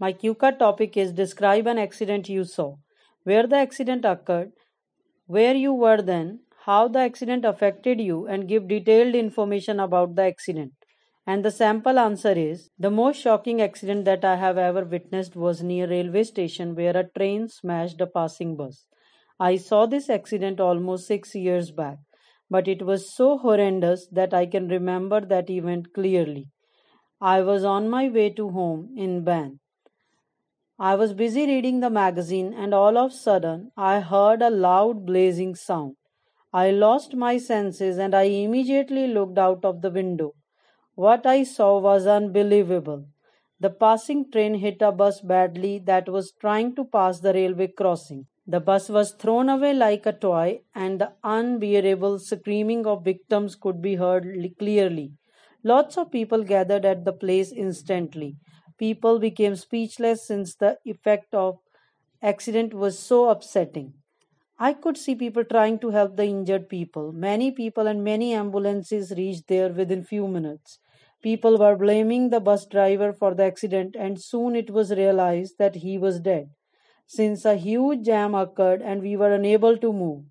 My QCAT topic is Describe an accident you saw. Where the accident occurred, where you were then, how the accident affected you, and give detailed information about the accident. And the sample answer is The most shocking accident that I have ever witnessed was near railway station where a train smashed a passing bus. I saw this accident almost 6 years back, but it was so horrendous that I can remember that event clearly. I was on my way to home in Ban I was busy reading the magazine and all of a sudden I heard a loud blazing sound. I lost my senses and I immediately looked out of the window. What I saw was unbelievable. The passing train hit a bus badly that was trying to pass the railway crossing. The bus was thrown away like a toy, and the unbearable screaming of victims could be heard clearly. Lots of people gathered at the place instantly. People became speechless since the effect of accident was so upsetting. I could see people trying to help the injured people. Many people and many ambulances reached there within few minutes. People were blaming the bus driver for the accident and soon it was realized that he was dead since a huge jam occurred and we were unable to move.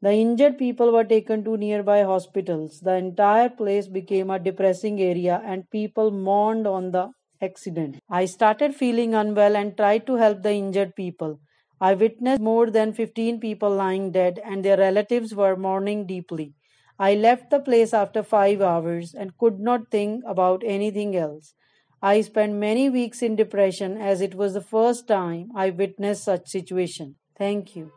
The injured people were taken to nearby hospitals. The entire place became a depressing area and people mourned on the accident. I started feeling unwell and tried to help the injured people. I witnessed more than 15 people lying dead, and their relatives were mourning deeply. I left the place after five hours and could not think about anything else. I spent many weeks in depression as it was the first time I witnessed such situation. Thank you.